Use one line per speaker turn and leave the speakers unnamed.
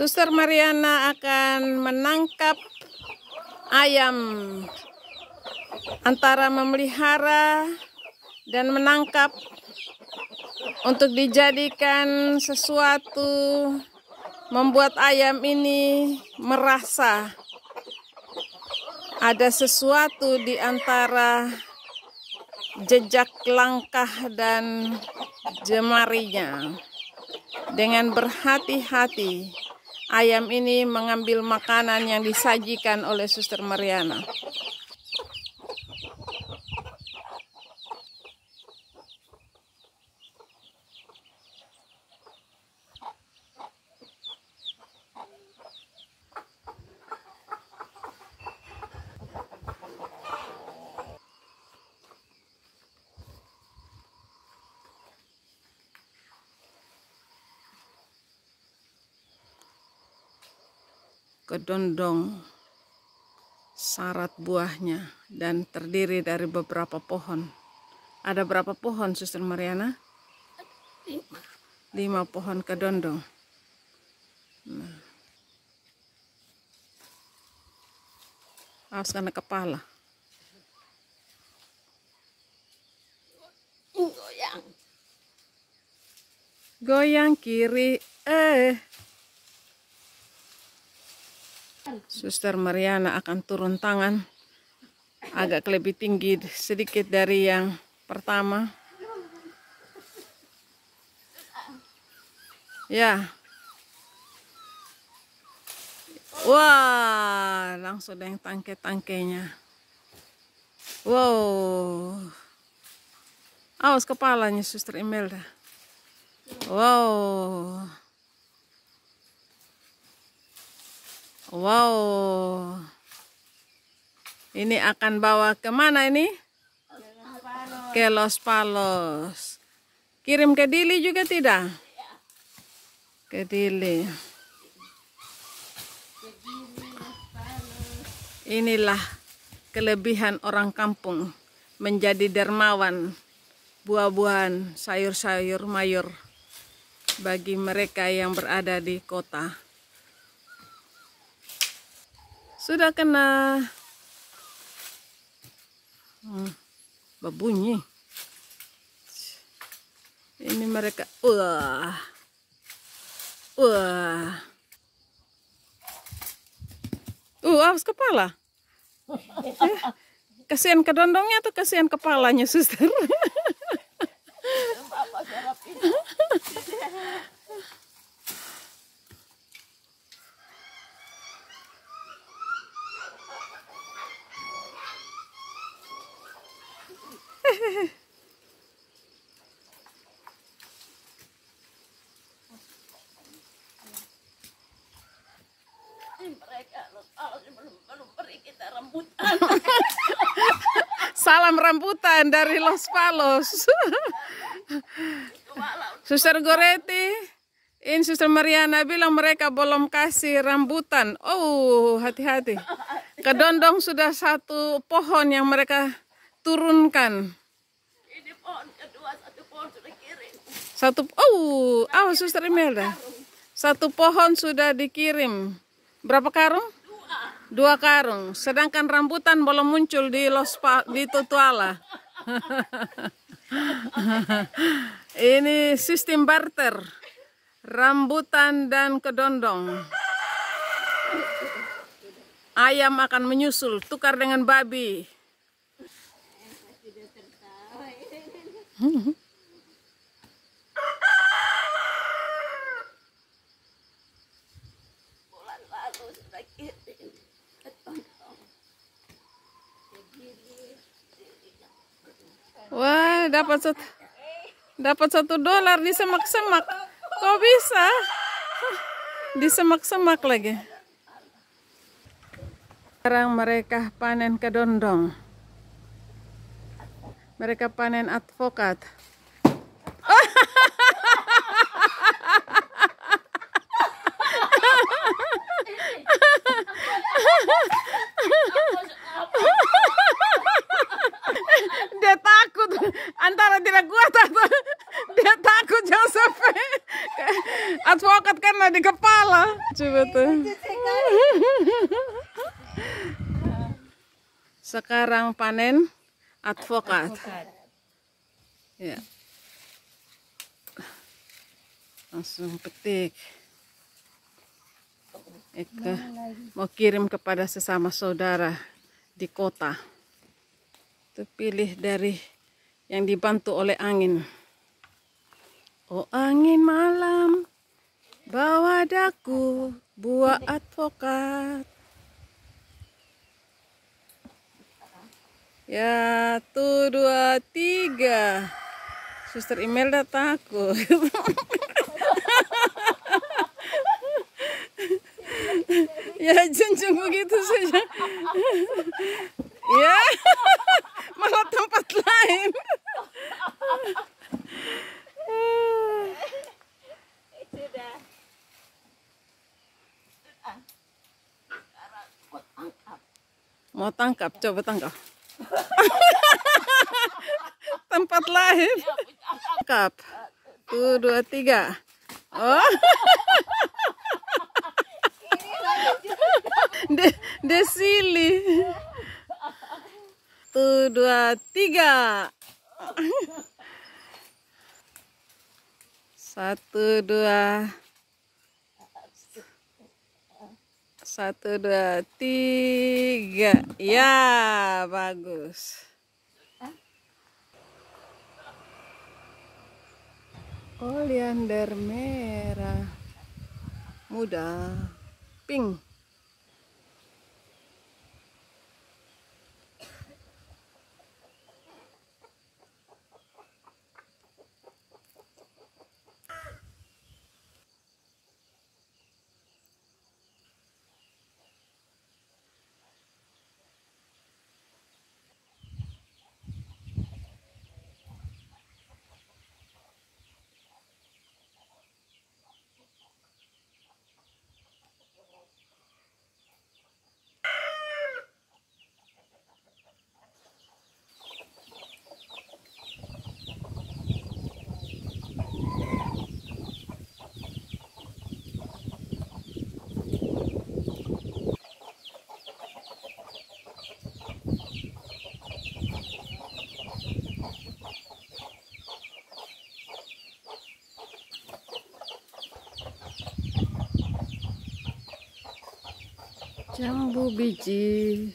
Suster Mariana akan menangkap ayam antara memelihara dan menangkap untuk dijadikan sesuatu membuat ayam ini merasa ada sesuatu di antara jejak langkah dan jemarinya dengan berhati-hati ayam ini mengambil makanan yang disajikan oleh Suster Mariana. kedondong syarat buahnya dan terdiri dari beberapa pohon. Ada berapa pohon, Suster Mariana? Lima. Lima pohon kedondong. Nah. Harus karena kepala. Goyang. Goyang kiri. Eh. Suster Mariana akan turun tangan agak lebih tinggi sedikit dari yang pertama. Ya. Wah, langsung ada yang tangke-tangkenya. Wow. Awas kepalanya Suster Imelda. Wow. Wow. Ini akan bawa kemana ini? Ke Los Palos. Kirim ke Dili juga tidak? Ke Dili. Inilah kelebihan orang kampung. Menjadi dermawan. Buah-buahan, sayur-sayur, mayur. Bagi mereka yang berada di kota. Sudah kena hmm, berbunyi. Ini mereka wah. Wah. Uh, harus kepala. Eh, kasihan kedondongnya tuh kasihan kepalanya, Suster? salam rambutan dari Los Palos. Suster Goreti, ini Suster Mariana bilang mereka belum kasih rambutan. Oh, hati-hati. Kedondong sudah satu pohon yang mereka turunkan. Ini pohon kedua, satu pohon sudah kirim. Satu, oh, oh Suster Imelda. Satu pohon sudah dikirim. Berapa karung? dua karung sedangkan rambutan belum muncul di Los pa di Tutuala ini sistem barter rambutan dan kedondong ayam akan menyusul tukar dengan babi Bulan lalu sudah Eh, dapat satu dapat satu dolar di semak-semak. Kok bisa? Di semak-semak lagi. Sekarang mereka panen kedondong. Mereka panen advokat. lucu betul ya. sekarang panen advokat, ya langsung petik Eka mau kirim kepada sesama saudara di kota itu pilih dari yang dibantu oleh angin oh angin malam Bawa daku buah advokat. Ya, tuh dua tiga. Suster Imelda takut. ya junjung begitu saja. ya, malah tempat lain. Mau tangkap, coba tangkap. Tempat lahir. Tangkap. Tuh, dua, tiga. Oh. De, desili. Satu, dua, tiga. Satu, dua, Satu, dua, tiga. Ya, bagus. Oleander merah mudah Bubiji.